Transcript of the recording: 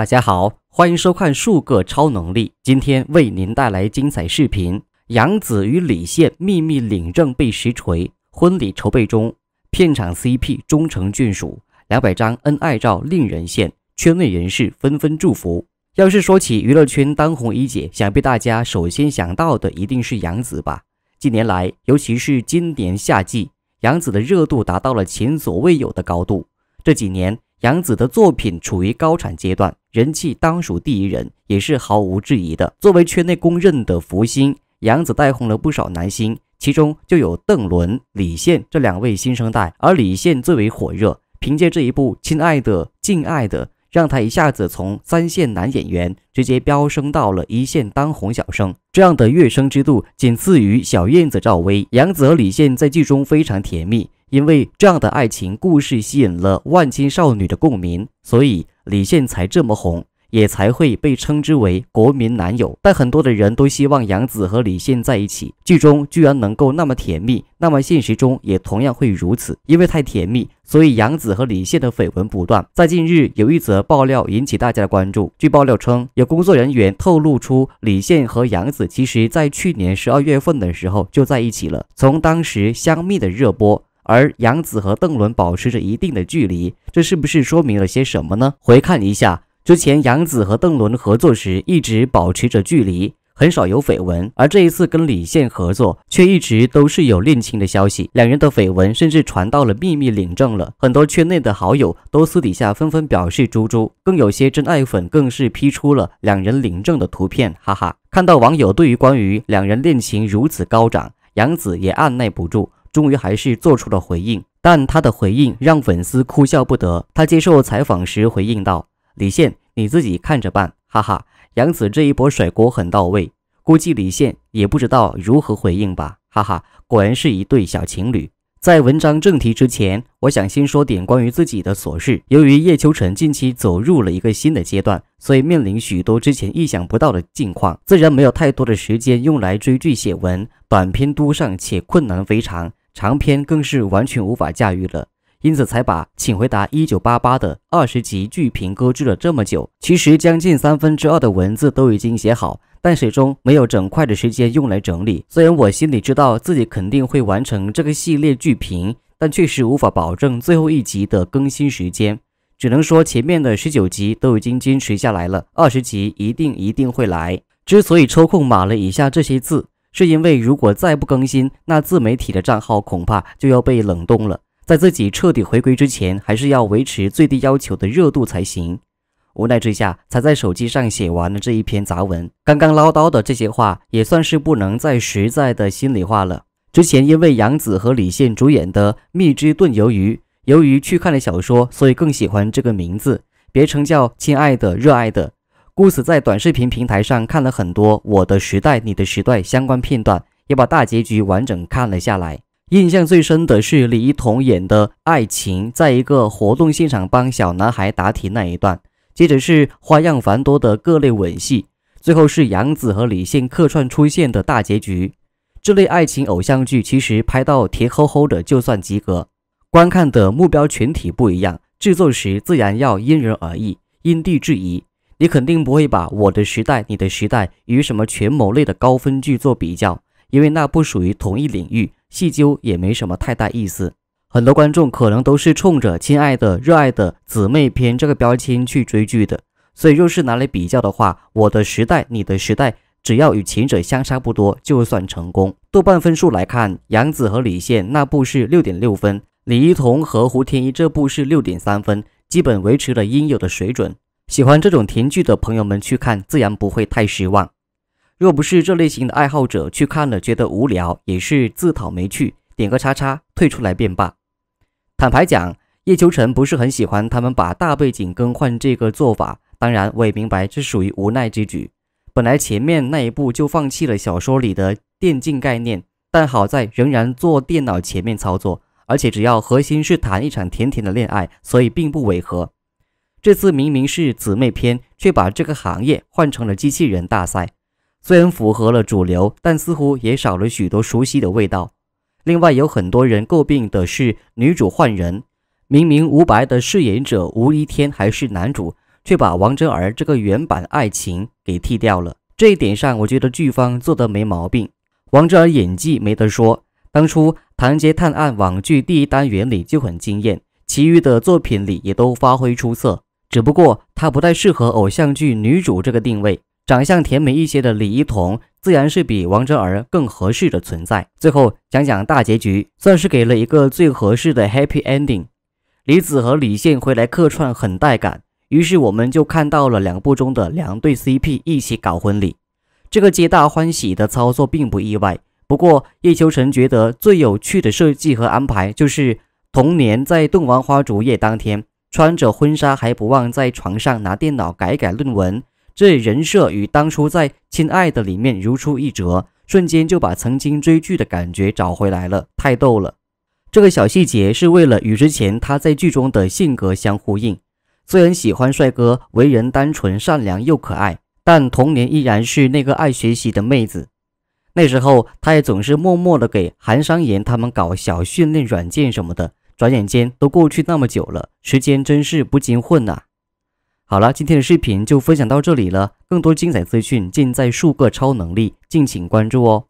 大家好，欢迎收看数个超能力。今天为您带来精彩视频：杨子与李现秘密领证被实锤，婚礼筹备中，片场 CP 终成眷属，两百张恩爱照令人羡，圈内人士纷纷祝福。要是说起娱乐圈当红一姐，想必大家首先想到的一定是杨子吧？近年来，尤其是今年夏季，杨子的热度达到了前所未有的高度。这几年。杨子的作品处于高产阶段，人气当属第一人，也是毫无质疑的。作为圈内公认的福星，杨子带红了不少男星，其中就有邓伦、李现这两位新生代。而李现最为火热，凭借这一部《亲爱的，敬爱的》，让他一下子从三线男演员直接飙升到了一线当红小生。这样的跃升之度，仅次于小燕子赵薇。杨子和李现在剧中非常甜蜜。因为这样的爱情故事吸引了万千少女的共鸣，所以李现才这么红，也才会被称之为国民男友。但很多的人都希望杨紫和李现在一起，剧中居然能够那么甜蜜，那么现实中也同样会如此。因为太甜蜜，所以杨紫和李现的绯闻不断。在近日有一则爆料引起大家的关注，据爆料称，有工作人员透露出李现和杨紫其实在去年十二月份的时候就在一起了，从当时《香蜜》的热播。而杨子和邓伦保持着一定的距离，这是不是说明了些什么呢？回看一下之前杨子和邓伦合作时一直保持着距离，很少有绯闻，而这一次跟李现合作却一直都是有恋情的消息，两人的绯闻甚至传到了秘密领证了，很多圈内的好友都私底下纷纷表示“猪猪”，更有些真爱粉更是 P 出了两人领证的图片，哈哈！看到网友对于关于两人恋情如此高涨，杨子也按耐不住。终于还是做出了回应，但他的回应让粉丝哭笑不得。他接受采访时回应道：“李现，你自己看着办。”哈哈，杨紫这一波甩锅很到位，估计李现也不知道如何回应吧。哈哈，果然是一对小情侣。在文章正题之前，我想先说点关于自己的琐事。由于叶秋辰近期走入了一个新的阶段，所以面临许多之前意想不到的境况，自然没有太多的时间用来追剧、写文，短篇都上且困难非常。长篇更是完全无法驾驭了，因此才把《请回答一九八八》的二十集剧评搁置了这么久。其实将近三分之二的文字都已经写好，但始终没有整块的时间用来整理。虽然我心里知道自己肯定会完成这个系列剧评，但确实无法保证最后一集的更新时间。只能说前面的十九集都已经坚持下来了，二十集一定一定会来。之所以抽空码了以下这些字。是因为如果再不更新，那自媒体的账号恐怕就要被冷冻了。在自己彻底回归之前，还是要维持最低要求的热度才行。无奈之下，才在手机上写完了这一篇杂文。刚刚唠叨的这些话，也算是不能再实在的心里话了。之前因为杨紫和李现主演的《蜜汁炖鱿鱼》，由于去看了小说，所以更喜欢这个名字。别称叫“亲爱的”、“热爱的”。故此，在短视频平台上看了很多《我的时代，你的时代》相关片段，也把大结局完整看了下来。印象最深的是李一桐演的爱情，在一个活动现场帮小男孩答题那一段；接着是花样繁多的各类吻戏；最后是杨紫和李现客串出现的大结局。这类爱情偶像剧其实拍到甜齁齁的就算及格。观看的目标群体不一样，制作时自然要因人而异，因地制宜。你肯定不会把《我的时代》《你的时代》与什么权谋类的高分剧做比较，因为那不属于同一领域，细究也没什么太大意思。很多观众可能都是冲着“亲爱的”“热爱的”“姊妹篇”这个标签去追剧的，所以若是拿来比较的话，《我的时代》《你的时代》只要与前者相差不多，就算成功。豆瓣分数来看，杨紫和李现那部是六点六分，李一桐和胡天一这部是六点三分，基本维持了应有的水准。喜欢这种甜剧的朋友们去看，自然不会太失望。若不是这类型的爱好者去看了觉得无聊，也是自讨没趣。点个叉叉退出来便罢。坦白讲，叶秋辰不是很喜欢他们把大背景更换这个做法。当然，我也明白这属于无奈之举。本来前面那一部就放弃了小说里的电竞概念，但好在仍然做电脑前面操作，而且只要核心是谈一场甜甜的恋爱，所以并不违和。这次明明是姊妹篇，却把这个行业换成了机器人大赛，虽然符合了主流，但似乎也少了许多熟悉的味道。另外，有很多人诟病的是女主换人，明明吴白的饰演者吴一天还是男主，却把王真儿这个原版爱情给剃掉了。这一点上，我觉得剧方做的没毛病。王真儿演技没得说，当初《唐人街探案》网剧第一单元里就很惊艳，其余的作品里也都发挥出色。只不过她不太适合偶像剧女主这个定位，长相甜美一些的李一桐自然是比王真儿更合适的存在。最后讲讲大结局，算是给了一个最合适的 happy ending。李子和李现回来客串很带感，于是我们就看到了两部中的两对 CP 一起搞婚礼，这个皆大欢喜的操作并不意外。不过叶秋成觉得最有趣的设计和安排就是同年在洞房花烛夜当天。穿着婚纱还不忘在床上拿电脑改改论文，这人设与当初在《亲爱的》里面如出一辙，瞬间就把曾经追剧的感觉找回来了，太逗了。这个小细节是为了与之前他在剧中的性格相呼应。虽然喜欢帅哥，为人单纯善良又可爱，但童年依然是那个爱学习的妹子。那时候，他也总是默默的给韩商言他们搞小训练软件什么的。转眼间都过去那么久了，时间真是不经混呐。好了，今天的视频就分享到这里了，更多精彩资讯尽在数个超能力，敬请关注哦。